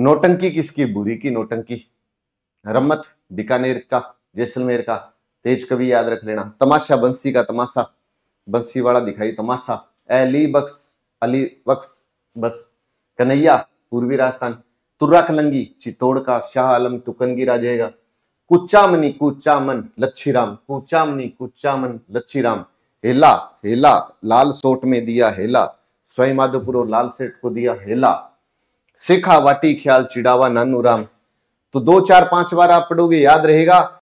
नोटंकी किसकी बुरी की नोटंकी रम्मत बीकानेर का जैसलमेर का तेज कवि याद रख लेना तमाशा बंसी का तमाशा बंसी वाला दिखाई तमाशा अली बक्स अली बक्स बस कन्हैया पूर्वी राजस्थान तुर्रा कलंगी चित्तौड़ का शाह आलम तुकनगी राजेगा कुचामनी कुचामन लच्छीराम कुचामनी कुचामन राम हेला हेला लाल सोट में दिया हेला स्वयं माधोपुर और लाल सेठ को दिया हेला सिखा वाटी ख्याल चिड़ावा नानू राम तो दो चार पांच बार आप पढ़ोगे याद रहेगा